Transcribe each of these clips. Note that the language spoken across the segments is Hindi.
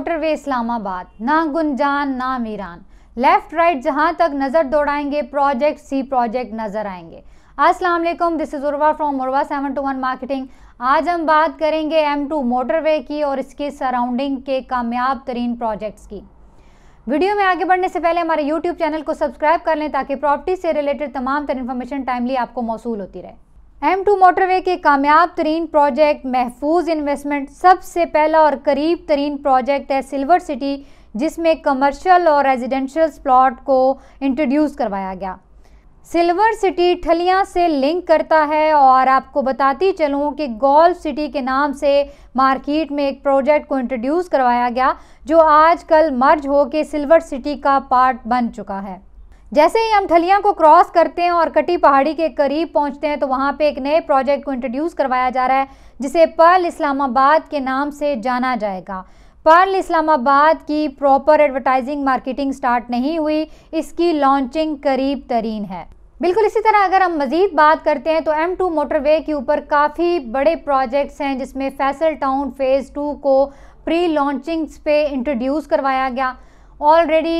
मोटरवे इस्लामाबाद ना गुंजान ना मीरान लेफ्ट राइट जहां तक नज़र दौड़ाएंगे प्रोजेक्ट सी प्रोजेक्ट नज़र आएंगे अस्सलाम वालेकुम this is Urwa from Urwa seven two one marketing आज हम बात करेंगे एम टू मोटरवे की और इसके सराउंडिंग के कामयाब तरीन प्रोजेक्ट्स की वीडियो में आगे बढ़ने से पहले हमारे यूट्यूब चैनल को सब्सक्राइब कर लें ताकि प्रॉपर्टी से रिलेटेड तमाम तरह इन्फॉर्मेशन टाइमली आपको मौसू होती रहे एम टू मोटरवे के कामयाब तरीन प्रोजेक्ट महफूज इन्वेस्टमेंट सबसे पहला और करीब तरीन प्रोजेक्ट है सिल्वर सिटी जिसमें कमर्शियल और रेजिडेंशियल प्लॉट को इंट्रोड्यूस करवाया गया सिल्वर सिटी ठलियाँ से लिंक करता है और आपको बताती चलूँ कि गोल्फ सिटी के नाम से मार्केट में एक प्रोजेक्ट को इंट्रोड्यूस करवाया गया जो आजकल मर्ज होकर सिल्वर सिटी का पार्ट बन चुका है जैसे ही हम ठलियाँ को क्रॉस करते हैं और कटी पहाड़ी के करीब पहुँचते हैं तो वहाँ पे एक नए प्रोजेक्ट को इंट्रोड्यूस करवाया जा रहा है जिसे पर्ल इस्लामाबाद के नाम से जाना जाएगा पर्ल इस्लामाबाद की प्रॉपर एडवर्टाइजिंग मार्केटिंग स्टार्ट नहीं हुई इसकी लॉन्चिंग करीब तरीन है बिल्कुल इसी तरह अगर हम मज़ीद बात करते हैं तो एम टू मोटरवे के ऊपर काफ़ी बड़े प्रोजेक्ट्स हैं जिसमें फैसल टाउन फेज़ टू को प्री लॉन्चिंग्स पे इंट्रोड्यूस करवाया गया ऑलरेडी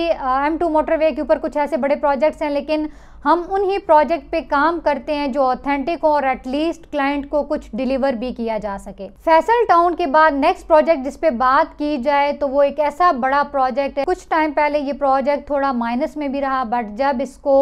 एम टू मोटरवे के ऊपर कुछ ऐसे बड़े प्रोजेक्ट्स हैं लेकिन हम उन्हीं प्रोजेक्ट पे काम करते हैं जो ऑथेंटिक हो और एटलीस्ट क्लाइंट को कुछ डिलीवर भी किया जा सके फैसल टाउन के बाद नेक्स्ट प्रोजेक्ट जिसपे बात की जाए तो वो एक ऐसा बड़ा प्रोजेक्ट है कुछ टाइम पहले ये प्रोजेक्ट थोड़ा माइनस में भी रहा बट जब इसको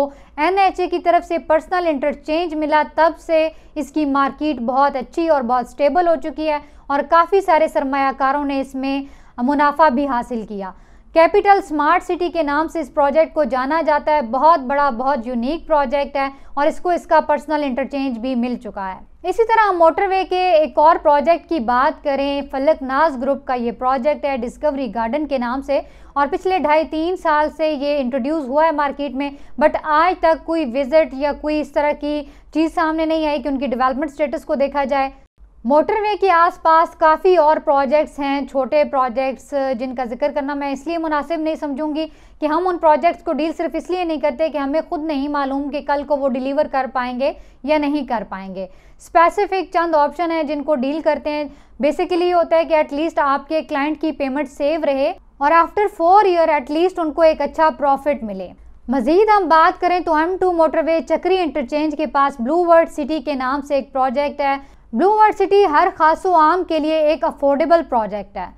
एन की तरफ से पर्सनल इंटरचेंज मिला तब से इसकी मार्किट बहुत अच्छी और बहुत स्टेबल हो चुकी है और काफ़ी सारे सरमाकारों ने इसमें मुनाफा भी हासिल किया कैपिटल स्मार्ट सिटी के नाम से इस प्रोजेक्ट को जाना जाता है बहुत बड़ा बहुत यूनिक प्रोजेक्ट है और इसको इसका पर्सनल इंटरचेंज भी मिल चुका है इसी तरह हम मोटरवे के एक और प्रोजेक्ट की बात करें फलकनाज ग्रुप का ये प्रोजेक्ट है डिस्कवरी गार्डन के नाम से और पिछले ढाई तीन साल से ये इंट्रोड्यूस हुआ है मार्केट में बट आज तक कोई विजिट या कोई इस तरह की चीज़ सामने नहीं आई कि उनकी डेवलपमेंट स्टेटस को देखा जाए मोटरवे के आसपास काफ़ी और प्रोजेक्ट्स हैं छोटे प्रोजेक्ट्स जिनका जिक्र करना मैं इसलिए मुनासिब नहीं समझूंगी कि हम उन प्रोजेक्ट्स को डील सिर्फ इसलिए नहीं करते कि हमें खुद नहीं मालूम कि कल को वो डिलीवर कर पाएंगे या नहीं कर पाएंगे स्पेसिफिक चंद ऑप्शन हैं जिनको डील करते हैं बेसिकली ये होता है कि एटलीस्ट आपके क्लाइंट की पेमेंट सेव रहे और आफ्टर फोर ईयर एटलीस्ट उनको एक अच्छा प्रॉफिट मिले मजीद हम बात करें तो M two motorway Chakri interchange के पास ब्लू वर्ड सिटी के नाम से एक प्रोजेक्ट है ब्लू वर्ड सिटी हर खासो आम के लिए एक अफोर्डेबल प्रोजेक्ट है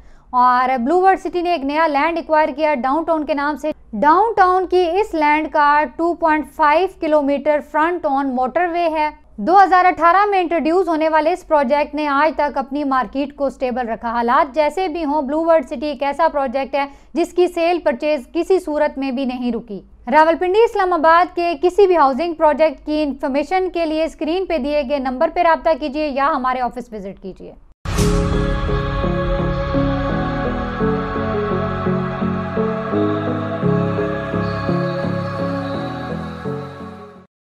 और ब्लू वर्ड सिटी ने एक नया लैंड एक्वायर किया डाउनटाउन के नाम से डाउनटाउन की इस लैंड का 2.5 किलोमीटर फ्रंट ऑन मोटरवे है 2018 में इंट्रोड्यूस होने वाले इस प्रोजेक्ट ने आज तक अपनी मार्केट को स्टेबल रखा हालात जैसे भी हों ब्लू वर्ल्ड सिटी एक ऐसा प्रोजेक्ट है जिसकी सेल परचेज किसी सूरत में भी नहीं रुकी रावलपिंडी इस्लामाबाद के किसी भी हाउसिंग प्रोजेक्ट की इन्फॉर्मेशन के लिए स्क्रीन पे दिए गए नंबर पर रबता कीजिए या हमारे ऑफिस विजिट कीजिए